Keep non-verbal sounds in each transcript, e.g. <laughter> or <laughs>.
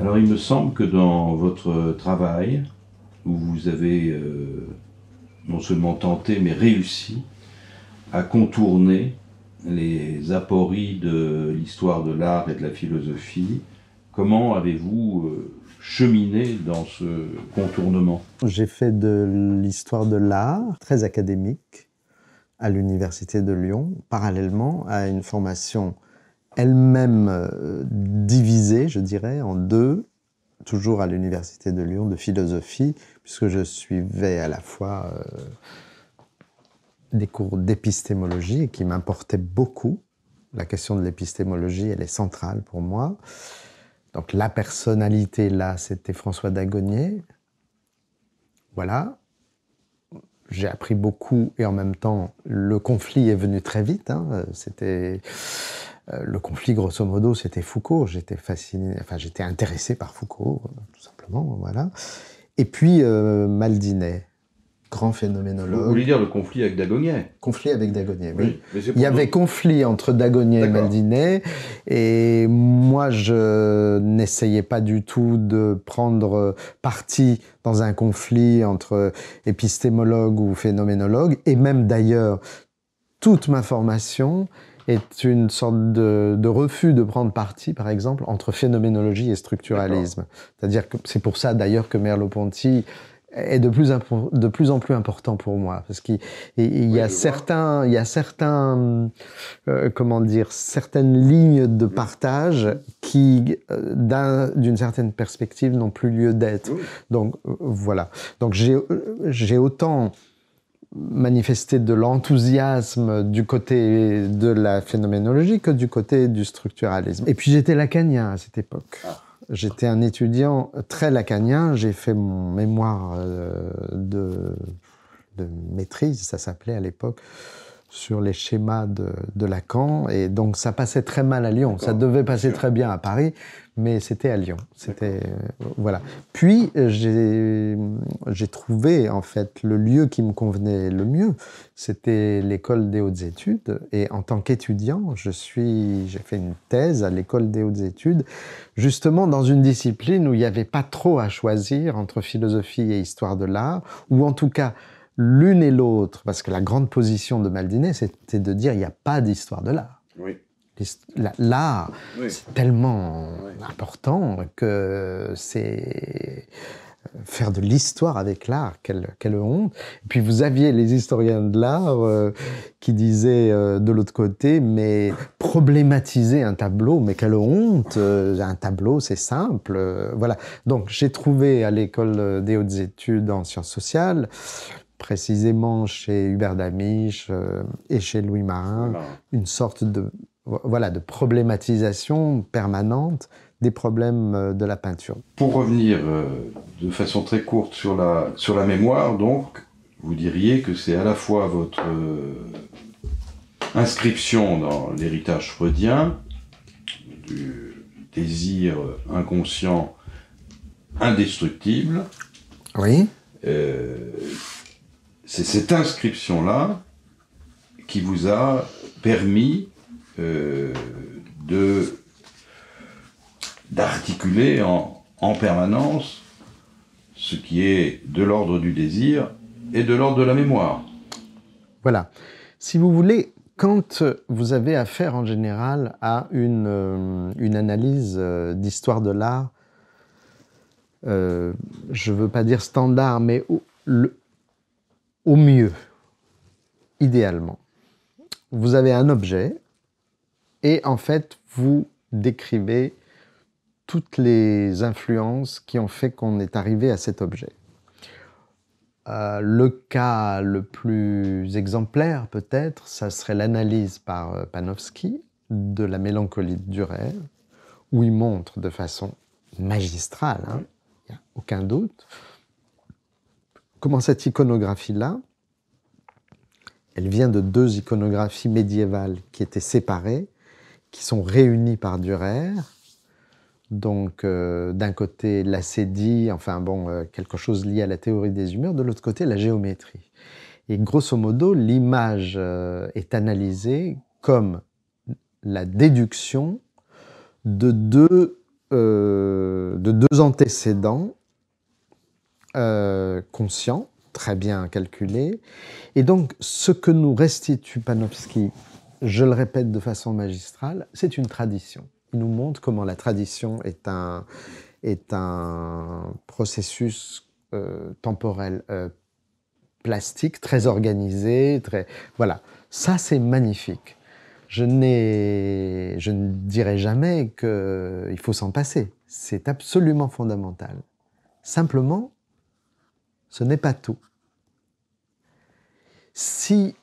Alors il me semble que dans votre travail, où vous avez euh, non seulement tenté, mais réussi à contourner les apories de l'histoire de l'art et de la philosophie, comment avez-vous euh, cheminé dans ce contournement J'ai fait de l'histoire de l'art très académique à l'Université de Lyon, parallèlement à une formation elle-même euh, divisée, je dirais, en deux, toujours à l'Université de Lyon, de philosophie, puisque je suivais à la fois euh, des cours d'épistémologie qui m'importaient beaucoup. La question de l'épistémologie, elle est centrale pour moi. Donc la personnalité, là, c'était François Dagonier. Voilà. J'ai appris beaucoup et en même temps, le conflit est venu très vite. Hein. C'était euh, le conflit, grosso modo, c'était Foucault. J'étais fasciné, enfin, j'étais intéressé par Foucault, euh, tout simplement, voilà. Et puis euh, Maldinet, grand phénoménologue. Vous voulez dire le conflit avec Dagonier Conflit avec Dagonier, oui. Il y avait conflit entre Dagonier et Maldinet, et moi, je n'essayais pas du tout de prendre parti dans un conflit entre épistémologue ou phénoménologue, et même d'ailleurs, toute ma formation est une sorte de, refus de prendre parti, par exemple, entre phénoménologie et structuralisme. C'est-à-dire que c'est pour ça d'ailleurs que Merleau-Ponty est de plus, de plus en plus important pour moi parce qu'il il, y a certains il y a certains euh, comment dire certaines lignes de partage qui euh, d'une certaine perspective n'ont plus lieu d'être donc euh, voilà donc j'ai autant manifester de l'enthousiasme du côté de la phénoménologie que du côté du structuralisme. Et puis j'étais lacanien à cette époque. Ah. J'étais un étudiant très lacanien. J'ai fait mon mémoire euh, de, de maîtrise, ça s'appelait à l'époque, sur les schémas de, de, Lacan. Et donc ça passait très mal à Lyon. Ça devait passer très bien à Paris mais c'était à Lyon. C'était euh, voilà. Puis euh, j'ai trouvé en fait le lieu qui me convenait le mieux. C'était l'école des hautes études. Et en tant qu'étudiant, je suis, j'ai fait une thèse à l'école des hautes études, justement dans une discipline où il n'y avait pas trop à choisir entre philosophie et histoire de l'art, ou en tout cas l'une et l'autre, parce que la grande position de Maldiné, c'était de dire il n'y a pas d'histoire de l'art. Oui. L'art, c'est tellement important que c'est euh, faire de l'histoire avec l'art, quelle, quelle, honte. Et puis vous aviez les historiens de l'art euh, qui disaient euh, de l'autre côté, mais problématiser un tableau, mais quelle honte, un tableau c'est simple. voilà. Donc j'ai trouvé à l'école des hautes études en sciences sociales, précisément chez Hubert Damiche et chez Louis Marin, une sorte de voilà, de problématisation permanente des problèmes euh, de la peinture. Pour revenir euh, de façon très courte sur la, sur la mémoire, donc, vous diriez que c'est à la fois votre euh, inscription dans l'héritage freudien, du désir inconscient indestructible. Oui. c'est cette inscription-là qui vous a permis euh, de d'articuler en, permanence ce qui est de l'ordre du désir et de l'ordre de la mémoire. Voilà. Si vous voulez, quand vous avez affaire en général à une, euh, analyse euh, d'histoire de l'art, je ne veux pas dire standard, mais au mieux, idéalement, vous avez un objet, et en fait, vous décrivez toutes les influences qui ont fait qu'on est arrivé à cet objet. Euh, le cas le plus exemplaire, peut-être, ça serait l'analyse par euh, Panofsky de la mélancolie de rêve, où il montre de façon magistrale, hein, il n'y a aucun doute, comment cette iconographie-là, elle vient de deux iconographies médiévales qui étaient séparées, qui sont réunis par Durer. Donc, euh, d'un côté, l'acédie, enfin bon, euh, quelque chose lié à la théorie des humeurs, de l'autre côté, la géométrie. Et grosso modo, l'image euh, est analysée comme la déduction de deux, de deux antécédents conscients, très bien calculés. Et donc, ce que nous restitue Panofsky je le répète de façon magistrale, c'est une tradition. Il nous montre comment la tradition est un, est un processus euh, temporel euh, plastique, très organisé, très... Voilà, ça c'est magnifique. Je, je ne dirai jamais qu'il faut s'en passer. C'est absolument fondamental. Simplement, ce n'est pas tout. Si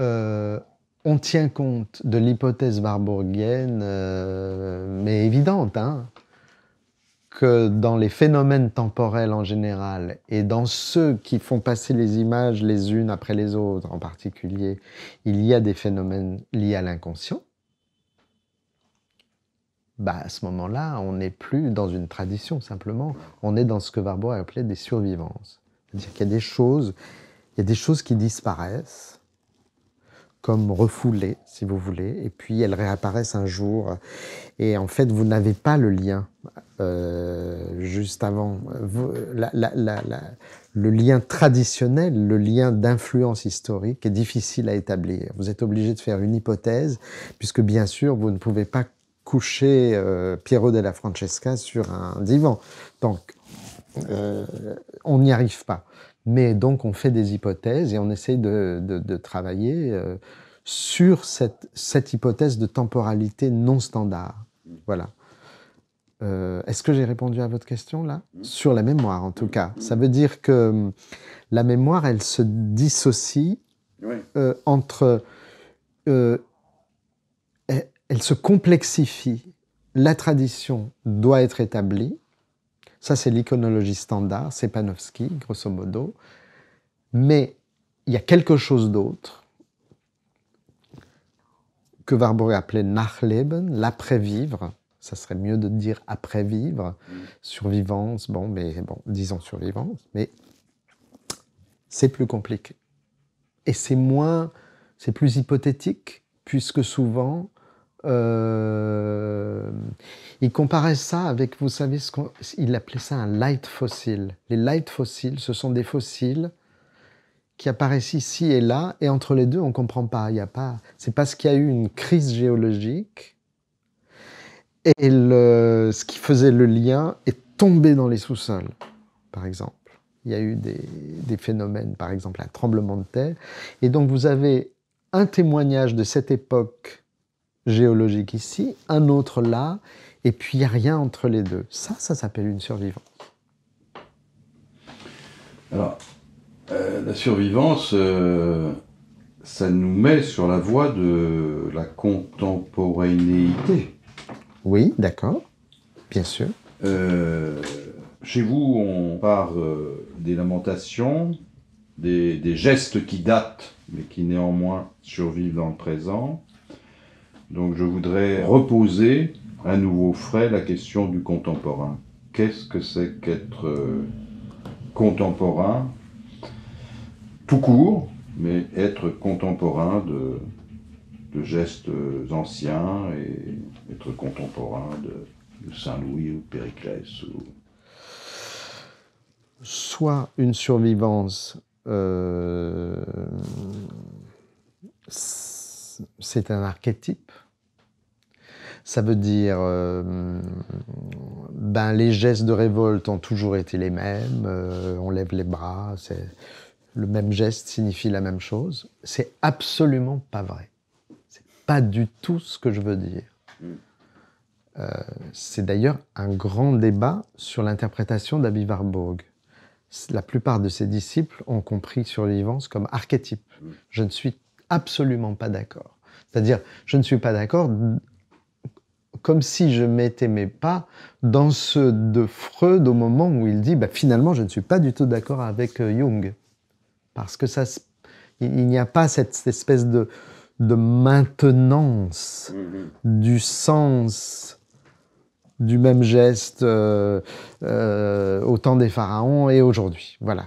euh, on tient compte de l'hypothèse warburgienne, euh, mais évidente, hein, que dans les phénomènes temporels en général, et dans ceux qui font passer les images les unes après les autres en particulier, il y a des phénomènes liés à l'inconscient, bah, à ce moment-là, on n'est plus dans une tradition simplement, on est dans ce que Warburg appelait des survivances. C'est-à-dire qu'il y a des choses, il y a des choses qui disparaissent, comme refoulées, si vous voulez, et puis elles réapparaissent un jour. Et en fait, vous n'avez pas le lien euh, juste avant. le lien traditionnel, le lien d'influence historique est difficile à établir. Vous êtes obligé de faire une hypothèse, puisque bien sûr, vous ne pouvez pas coucher euh, Piero della Francesca sur un divan. Donc, euh, on n'y arrive pas. Mais donc on fait des hypothèses et on essaye de, de, travailler euh, sur cette, cette, hypothèse de temporalité non standard. Voilà. Euh, est-ce que j'ai répondu à votre question là Sur la mémoire en tout cas. Ça veut dire que hum, la mémoire, elle se dissocie euh, entre... elle se complexifie. La tradition doit être établie ça, c'est l'iconologie standard, c'est Panofsky, grosso modo. Mais il y a quelque chose d'autre que Warburg appelait Nachleben, l'après-vivre. Ça serait mieux de dire après-vivre, survivance, bon, mais bon, disons survivance, mais c'est plus compliqué. Et c'est moins, c'est plus hypothétique, puisque souvent, euh, il comparait ça avec, vous savez, ce il appelait ça un light fossile. Les light fossiles, ce sont des fossiles qui apparaissent ici et là, et entre les deux, on ne comprend pas. Il y a pas, c'est parce qu'il y a eu une crise géologique, et ce qui faisait le lien est tombé dans les sous-sols, par exemple. Il y a eu des, des phénomènes, par exemple un tremblement de terre, et donc vous avez un témoignage de cette époque géologique ici, un autre là, et puis il n'y a rien entre les deux. Ça, ça s'appelle une survivance. Alors, euh, la survivance, euh, ça nous met sur la voie de la contemporanéité. Oui, d'accord, bien sûr. Euh, chez vous, on parle des lamentations, des gestes qui datent, mais qui néanmoins survivent dans le présent donc je voudrais reposer à nouveau frais la question du contemporain. Qu'est-ce que c'est qu'être euh, contemporain tout court, mais être contemporain de, gestes anciens et être contemporain de, Saint-Louis ou Périclès ou... Soit une survivance, euh, c'est un archétype, ça veut dire, euh, ben, les gestes de révolte ont toujours été les mêmes. Euh, on lève les bras, c'est le même geste signifie la même chose. C'est absolument pas vrai. C'est pas du tout ce que je veux dire. Mm. Euh, c'est d'ailleurs un grand débat sur l'interprétation d'Abi Warburg. La plupart de ses disciples ont compris survivance comme archétype. Mm. Je ne suis absolument pas d'accord. C'est-à-dire, je ne suis pas d'accord comme si je mettais mes pas dans ce de Freud au moment où il dit bah, finalement je ne suis pas du tout d'accord avec euh, Jung parce que ça il n'y a pas cette, espèce de, maintenance mm-hmm. du sens du même geste euh, euh, au temps des pharaons et aujourd'hui. Voilà.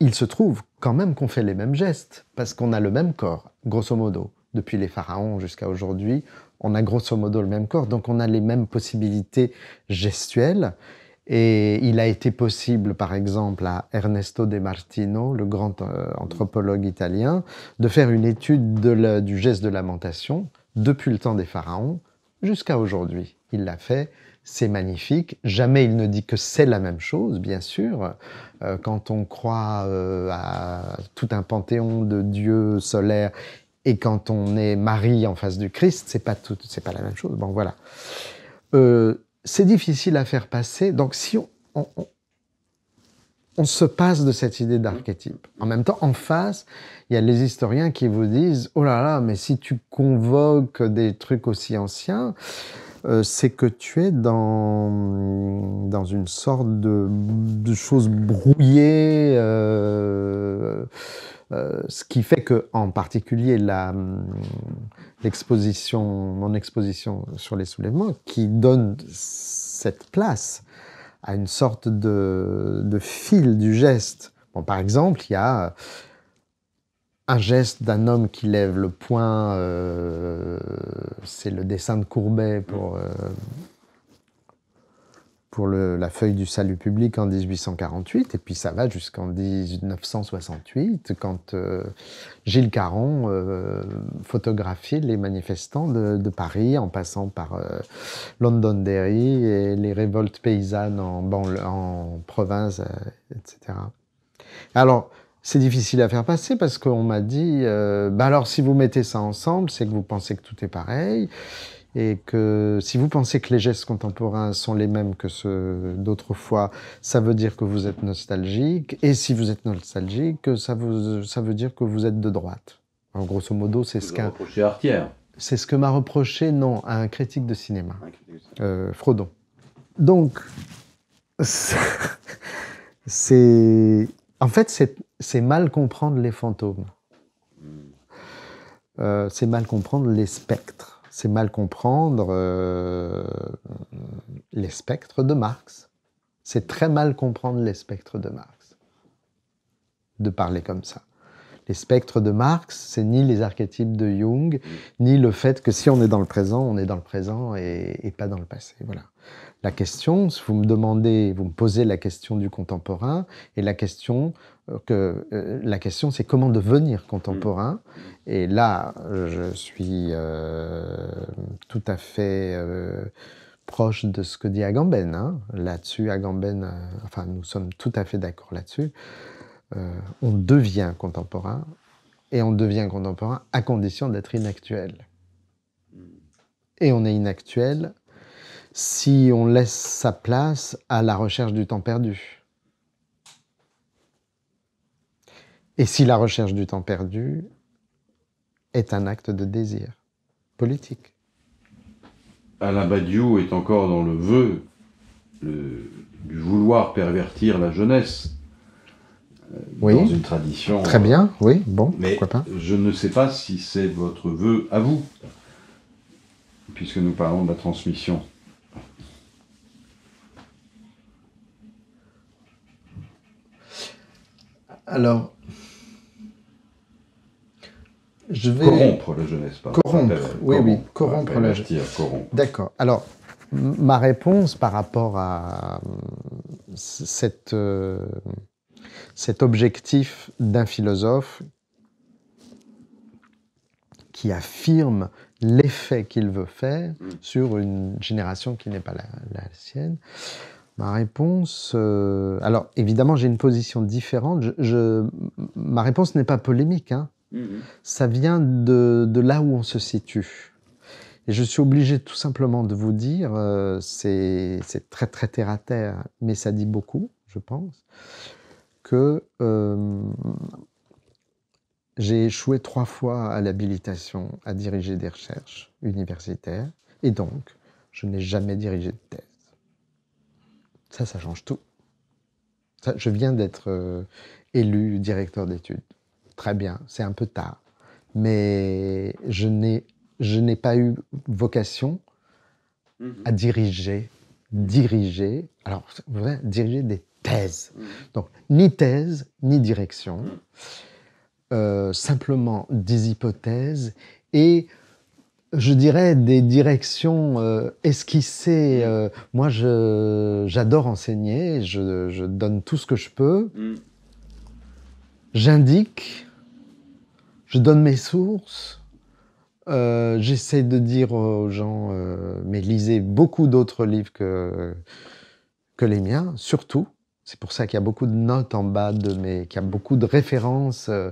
Il se trouve quand même qu'on fait les mêmes gestes, parce qu'on a le même corps, grosso modo, depuis les pharaons jusqu'à aujourd'hui, on a grosso modo le même corps, donc on a les mêmes possibilités gestuelles. Et il a été possible, par exemple, à Ernesto De Martino, le grand euh, anthropologue italien, de faire une étude du geste de lamentation depuis le temps des pharaons jusqu'à aujourd'hui. Il l'a fait, c'est magnifique. Jamais il ne dit que c'est la même chose, bien sûr. Euh, quand on croit euh, à tout un panthéon de dieux solaires et quand on est Marie en face du Christ, c'est pas c'est pas la même chose. Bon, voilà. Euh, c'est difficile à faire passer. Donc, si on, on, se passe de cette idée d'archétype. En même temps, en face, il y a les historiens qui vous disent Oh là là, mais si tu convoques des trucs aussi anciens, euh, c'est que tu es dans, dans une sorte de, de chose brouillée. Euh, euh, ce qui fait que, en particulier, la, hum, mon exposition sur les soulèvements, qui donne cette place à une sorte de, fil du geste. Bon, par exemple, il y a euh, un geste d'un homme qui lève le poing, euh, c'est le dessin de Courbet pour pour la feuille du salut public en 1848, et puis ça va jusqu'en 1968, quand euh, Gilles Caron euh, photographiait les manifestants de, Paris, en passant par euh, Londonderry et les révoltes paysannes en, province, etc. Alors, c'est difficile à faire passer parce qu'on m'a dit, bah alors si vous mettez ça ensemble, c'est que vous pensez que tout est pareil et que si vous pensez que les gestes contemporains sont les mêmes que ceux d'autrefois, ça veut dire que vous êtes nostalgique, et si vous êtes nostalgique, ça, vous, ça veut dire que vous êtes de droite. En grosso modo, c'est ce qu'un... C'est ce que m'a reproché, non, à un critique de cinéma, euh, Frodon. Donc, <laughs> c'est... En fait, c'est mal comprendre les fantômes. Hmm. Euh, c'est mal comprendre les spectres c'est mal comprendre euh, les spectres de Marx. C'est très mal comprendre les spectres de Marx de parler comme ça les spectres de Marx, c'est ni les archétypes de Jung, mm. ni le fait que si on est dans le présent, on est dans le présent et, pas dans le passé. Voilà. La question, si vous me demandez, vous me posez la question du contemporain, et la question, euh, que, euh, la question c'est comment devenir contemporain. Mm. Et là, je suis euh, tout à fait proche de ce que dit Agamben. Hein. Là-dessus, Agamben, enfin, nous sommes tout à fait d'accord là-dessus. Euh, on devient contemporain, et on devient contemporain à condition d'être inactuel. Et on est inactuel si on laisse sa place à la recherche du temps perdu. Et si la recherche du temps perdu est un acte de désir politique. Alain Badiou est encore dans le vœu du vouloir pervertir la jeunesse oui. dans une tradition. Très bien, oui, bon, mais pourquoi pas. Je ne sais pas si c'est votre vœu à vous, puisque nous parlons de la transmission. Alors, je vais... Corrompre le jeunesse, espace. Corrompre, oui, oui, corrompre le jeunesse. D'accord. Alors, ma réponse par rapport à euh, cette... Euh, cet objectif d'un philosophe qui affirme l'effet qu'il veut faire mm. sur une génération qui n'est pas la, sienne. Ma réponse, euh, alors évidemment j'ai une position différente, je, ma réponse n'est pas polémique, hein. Mm, mm. ça vient de, là où on se situe. Et je suis obligé tout simplement de vous dire, euh, c'est très très terre à terre, mais ça dit beaucoup, je pense que euh, j'ai échoué trois fois à l'habilitation à diriger des recherches universitaires, et donc je n'ai jamais dirigé de thèse. Ça, ça change tout. je viens d'être euh, élu directeur d'études. Très bien, c'est un peu tard, mais je n'ai, je n'ai pas eu vocation mhm. à diriger, diriger, alors, diriger des thèse. Mm. Donc, ni thèse, ni direction. Mm. Euh, simplement des hypothèses et je dirais des directions euh, esquissées. Mm. Euh, moi, j'adore enseigner, je, donne tout ce que je peux. J'indique, je donne mes sources. J'essaie de dire aux gens, mais lisez beaucoup d'autres livres que, que les miens, surtout. C'est pour ça qu'il y a beaucoup de notes en bas de mes, qu'il y a beaucoup de références, euh,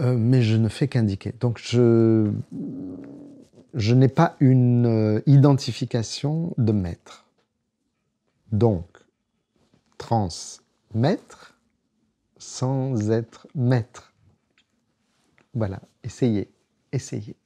euh, mais je ne fais qu'indiquer. Donc je, je n'ai pas une euh, identification de maître. Donc, trans maître sans être maître. Voilà, essayez, essayez.